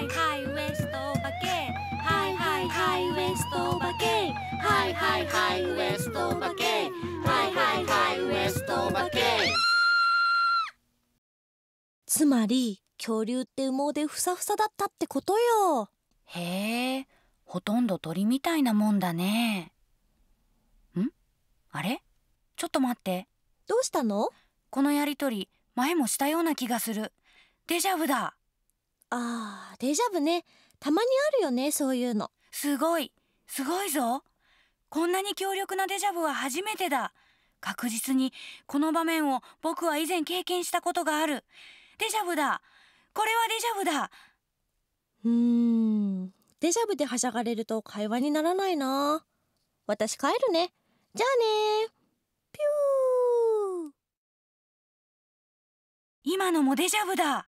はいはいウエストお化けはいはいはいウエストお化けはいはいはいウエストお化けはいはいはいウエストお化けつまり恐竜って羽毛でふさふさだったってことよへえほとんど鳥みたいなもんだねんあれちょっと待ってどうしたのこのやりとり前もしたような気がするデジャブだああデジャブねたまにあるよねそういうのすごいすごいぞこんなに強力なデジャブは初めてだ確実にこの場面を僕は以前経験したことがあるデジャブだこれはデジャブだうーんデジャブではしゃがれると会話にならないな私帰るねじゃあねピュー今のもデジャブだ